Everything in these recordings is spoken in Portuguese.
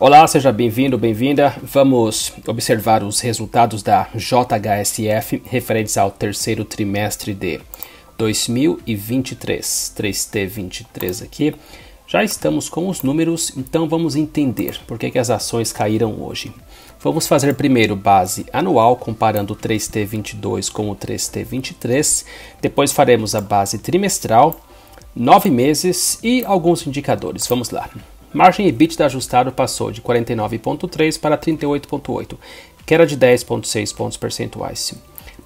Olá, seja bem-vindo, bem-vinda. Vamos observar os resultados da JHSF referentes ao terceiro trimestre de 2023, 3T23 aqui. Já estamos com os números, então vamos entender por que, que as ações caíram hoje. Vamos fazer primeiro base anual, comparando o 3T22 com o 3T23. Depois faremos a base trimestral, nove meses e alguns indicadores. Vamos lá. Margem EBITDA ajustado passou de 49,3 para 38,8, que era de 10,6 pontos percentuais.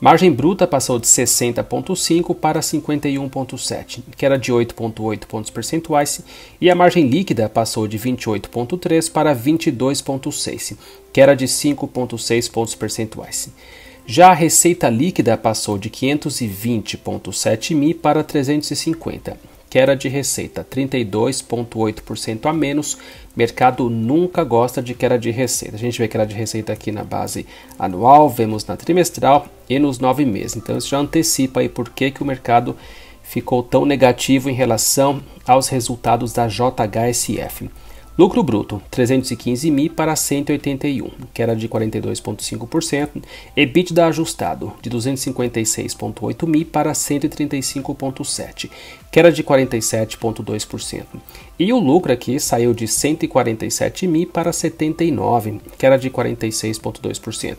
Margem bruta passou de 60,5 para 51,7, que era de 8,8 pontos percentuais, e a margem líquida passou de 28,3 para 22,6, que era de 5,6 pontos percentuais. Já a receita líquida passou de 520,7 mil para 350, queda de receita, 32,8% a menos. Mercado nunca gosta de queda de receita. A gente vê queda de receita aqui na base anual, vemos na trimestral e nos nove meses. Então isso já antecipa aí por que, que o mercado ficou tão negativo em relação aos resultados da JHSF. Lucro bruto 315 mil para 181, que era de 42,5%. EBITDA ajustado de 256,8 mil para 135,7, que era de 47,2%. E o lucro aqui saiu de 147 mil para 79, que era de 46,2%.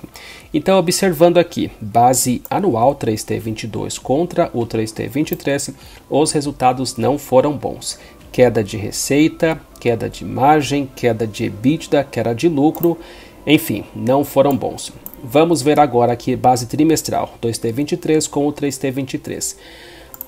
Então, observando aqui, base anual 3T22 contra o 3T23, os resultados não foram bons queda de receita, queda de margem, queda de EBITDA, queda de lucro, enfim, não foram bons. Vamos ver agora aqui base trimestral, 2T23 com o 3T23.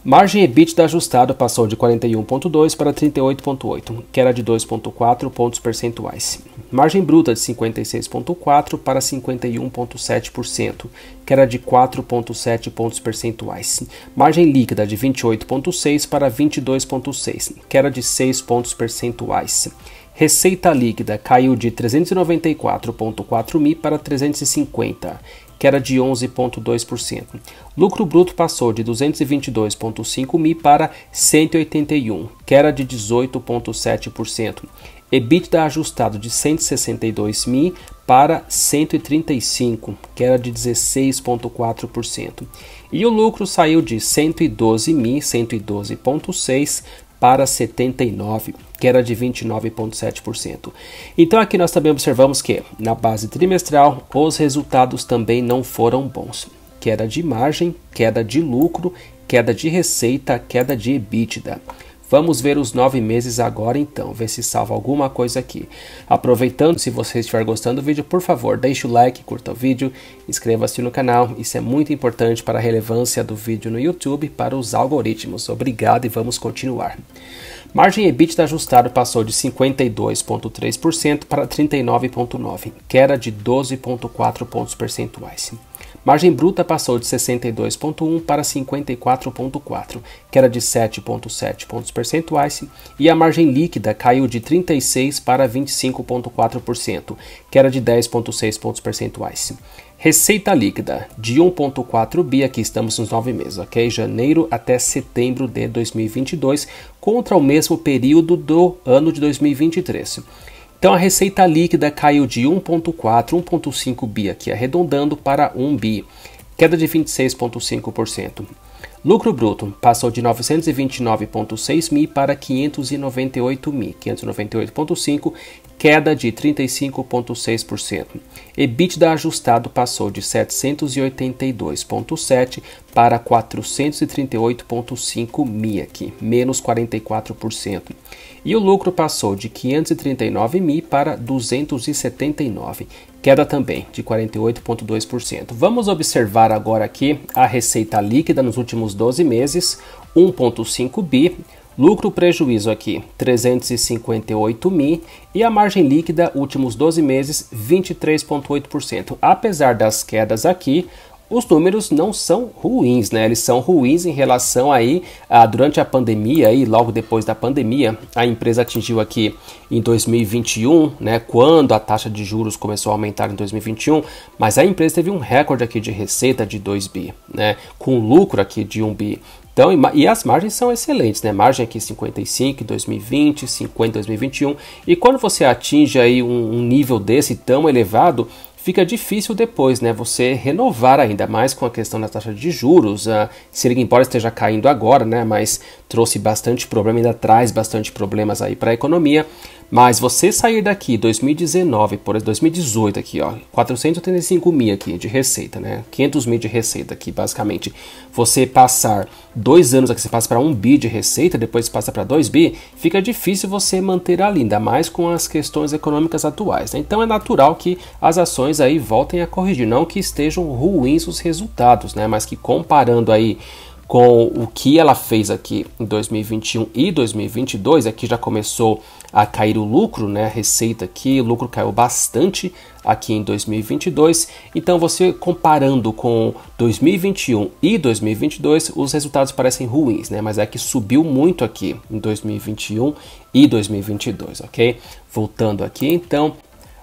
Margem EBITDA ajustada passou de 41,2 para 38,8, que era de 2,4 pontos percentuais. Margem bruta de 56,4 para 51,7%, que era de 4,7 pontos percentuais. Margem líquida de 28,6 para 22,6, que era de 6 pontos percentuais. Receita líquida caiu de 394,4 mil para 350 que era de 11,2%. Lucro bruto passou de 222,5 mil para 181, que era de 18,7%. EBITDA ajustado de 162 mil para 135, que era de 16,4%. E o lucro saiu de 112 mil, 112,6 para 79 que era de 29,7%. Então aqui nós também observamos que, na base trimestral, os resultados também não foram bons. Queda de margem, queda de lucro, queda de receita, queda de EBITDA. Vamos ver os nove meses agora então, ver se salva alguma coisa aqui. Aproveitando, se você estiver gostando do vídeo, por favor, deixe o like, curta o vídeo, inscreva-se no canal. Isso é muito importante para a relevância do vídeo no YouTube para os algoritmos. Obrigado e vamos continuar. Margem EBITDA ajustada passou de 52,3% para 39,9%, queda de 12,4 pontos percentuais. Margem bruta passou de 62,1 para 54,4, que era de 7,7 pontos percentuais, e a margem líquida caiu de 36 para 25,4%, que era de 10,6 pontos percentuais. Receita líquida de 1,4 bi, aqui estamos nos nove meses, ok? Janeiro até setembro de 2022, contra o mesmo período do ano de 2023. Então a receita líquida caiu de 1,4, 1,5 bi aqui, arredondando para 1 bi, queda de 26,5%. Lucro bruto passou de 929,6 mil para 598 mil, 598,5, queda de 35,6%. EBITDA ajustado passou de 782,7 para 438,5 aqui, menos 44%. E o lucro passou de 539 MI para 279, queda também de 48,2%. Vamos observar agora aqui a receita líquida nos últimos 12 meses, 1,5 bi Lucro prejuízo aqui 358 mil e a margem líquida últimos 12 meses 23.8%. Apesar das quedas aqui, os números não são ruins, né? Eles são ruins em relação aí a, durante a pandemia e logo depois da pandemia, a empresa atingiu aqui em 2021, né, quando a taxa de juros começou a aumentar em 2021, mas a empresa teve um recorde aqui de receita de 2 bi, né, com lucro aqui de 1 bi. Então, e as margens são excelentes, né? Margem aqui 55 em 2020, 50 em 2021. E quando você atinge aí um, um nível desse tão elevado, fica difícil depois, né, você renovar ainda mais com a questão da taxa de juros. A Selic, embora esteja caindo agora, né, mas trouxe bastante problema, ainda traz bastante problemas aí para a economia. Mas você sair daqui 2019, por 2018 aqui, ó, 485 mil aqui de receita, né? 500 mil de receita aqui, basicamente. Você passar dois anos aqui, você passa para um bi de receita, depois passa para 2 bi, fica difícil você manter ali, ainda mais com as questões econômicas atuais. Né? Então é natural que as ações aí voltem a corrigir, não que estejam ruins os resultados, né? Mas que comparando aí com o que ela fez aqui em 2021 e 2022, aqui é já começou a cair o lucro, né? A receita aqui, o lucro caiu bastante aqui em 2022. Então você comparando com 2021 e 2022, os resultados parecem ruins, né? Mas é que subiu muito aqui em 2021 e 2022, ok? Voltando aqui, então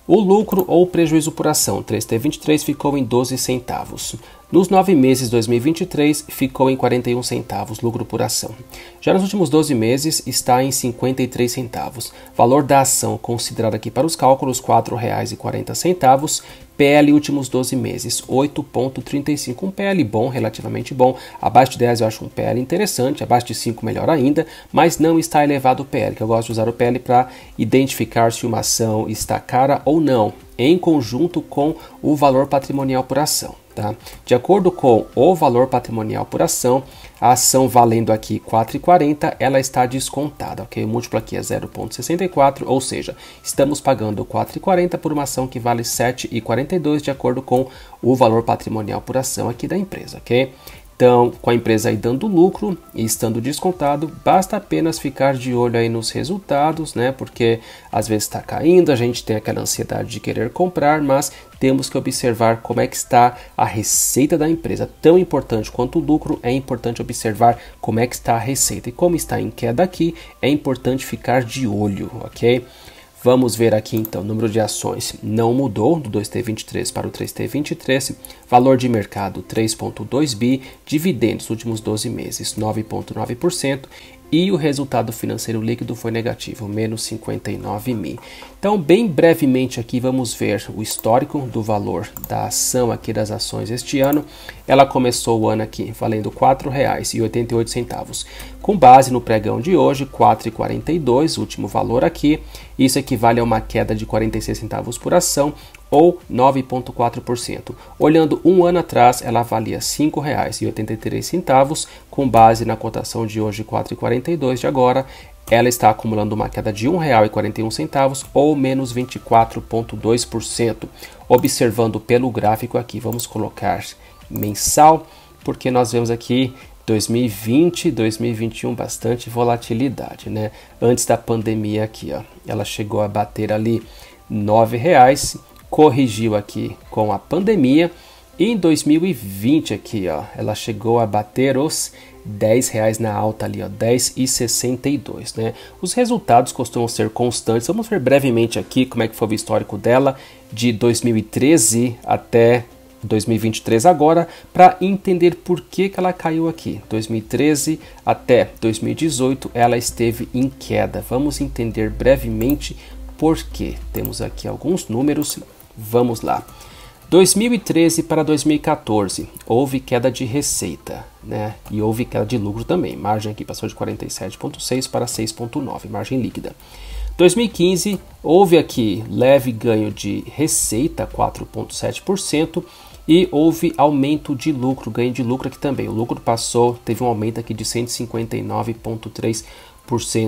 o lucro ou prejuízo por ação 3T23 ficou em 12 centavos. Nos nove meses de 2023, ficou em 41 centavos lucro por ação. Já nos últimos 12 meses, está em 53 centavos. Valor da ação, considerado aqui para os cálculos, R$ 4,40, PL últimos 12 meses, 8,35. Um PL bom, relativamente bom. Abaixo de 10 eu acho um PL interessante, abaixo de 5 melhor ainda, mas não está elevado o PL, que eu gosto de usar o PL para identificar se uma ação está cara ou não, em conjunto com o valor patrimonial por ação. Tá? De acordo com o valor patrimonial por ação, a ação valendo aqui 4,40, ela está descontada, ok? O múltiplo aqui é 0,64, ou seja, estamos pagando 4,40 por uma ação que vale 7,42 de acordo com o valor patrimonial por ação aqui da empresa, ok? Então, com a empresa aí dando lucro e estando descontado, basta apenas ficar de olho aí nos resultados, né? Porque às vezes está caindo, a gente tem aquela ansiedade de querer comprar, mas temos que observar como é que está a receita da empresa. Tão importante quanto o lucro, é importante observar como é que está a receita. E como está em queda aqui, é importante ficar de olho, ok? Vamos ver aqui então, número de ações não mudou do 2T23 para o 3T23, valor de mercado 3.2 bi, dividendos últimos 12 meses 9.9% e o resultado financeiro líquido foi negativo, menos 59 mil. Então, bem brevemente aqui vamos ver o histórico do valor da ação aqui das ações este ano. Ela começou o ano aqui valendo R$ 4,88. Com base no pregão de hoje, R$ 4,42, último valor aqui. Isso equivale a uma queda de 46 centavos por ação, ou 9,4%. Olhando um ano atrás, ela valia R$ 5,83, com base na cotação de hoje R$ 4,42 de agora, ela está acumulando uma queda de R$ 1,41 ou menos 24,2%. Observando pelo gráfico aqui, vamos colocar mensal, porque nós vemos aqui 2020, 2021 bastante volatilidade, né? Antes da pandemia aqui, ó, ela chegou a bater ali R$ 9,00 corrigiu aqui com a pandemia e em 2020 aqui, ó, ela chegou a bater os 10 reais na alta ali, ó, 10,62, né? Os resultados costumam ser constantes. Vamos ver brevemente aqui como é que foi o histórico dela de 2013 até 2023 agora para entender por que, que ela caiu aqui. 2013 até 2018 ela esteve em queda. Vamos entender brevemente por quê. Temos aqui alguns números Vamos lá. 2013 para 2014 houve queda de receita, né? E houve queda de lucro também. Margem aqui passou de 47.6 para 6.9, margem líquida. 2015 houve aqui leve ganho de receita, 4.7%, e houve aumento de lucro, ganho de lucro aqui também. O lucro passou, teve um aumento aqui de 159.3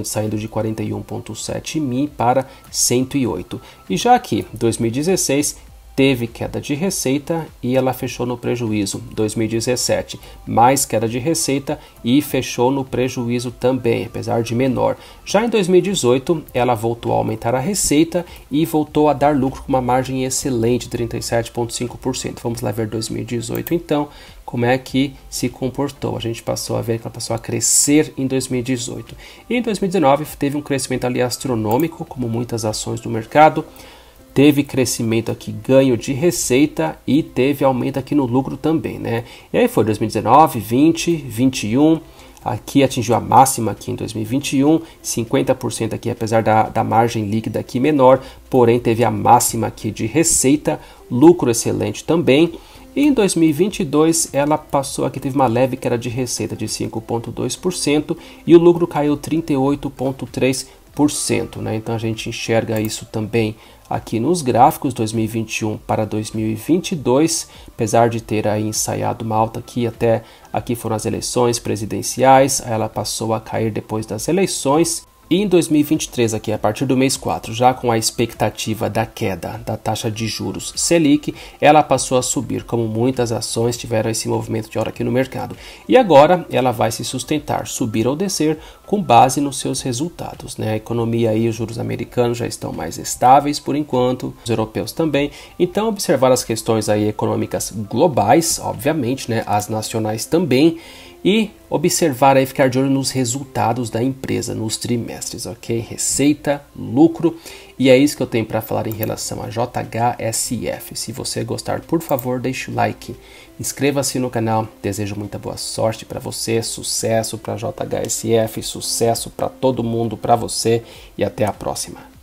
saindo de 41,7 mil para 108. E já aqui, 2016, teve queda de receita e ela fechou no prejuízo 2017, mais queda de receita e fechou no prejuízo também, apesar de menor. Já em 2018, ela voltou a aumentar a receita e voltou a dar lucro com uma margem excelente, 37.5%. Vamos lá ver 2018 então, como é que se comportou. A gente passou a ver que ela passou a crescer em 2018. E em 2019 teve um crescimento ali astronômico, como muitas ações do mercado teve crescimento aqui, ganho de receita e teve aumento aqui no lucro também, né? E aí foi 2019, 20, 21, aqui atingiu a máxima aqui em 2021, 50% aqui, apesar da, da margem líquida aqui menor, porém teve a máxima aqui de receita, lucro excelente também. E em 2022 ela passou aqui, teve uma leve queda de receita de 5,2% e o lucro caiu 38,3%. Né? Então a gente enxerga isso também aqui nos gráficos 2021 para 2022, apesar de ter aí ensaiado uma alta aqui até aqui foram as eleições presidenciais, ela passou a cair depois das eleições e em 2023, aqui a partir do mês 4, já com a expectativa da queda da taxa de juros Selic, ela passou a subir, como muitas ações tiveram esse movimento de hora aqui no mercado. E agora ela vai se sustentar, subir ou descer, com base nos seus resultados. Né? A economia e os juros americanos já estão mais estáveis por enquanto, os europeus também. Então, observar as questões aí econômicas globais, obviamente, né? as nacionais também e observar aí, ficar de olho nos resultados da empresa nos trimestres, ok? Receita, lucro e é isso que eu tenho para falar em relação a JHSF. Se você gostar, por favor, deixe o like, inscreva-se no canal. Desejo muita boa sorte para você, sucesso para JHSF, sucesso para todo mundo, para você e até a próxima.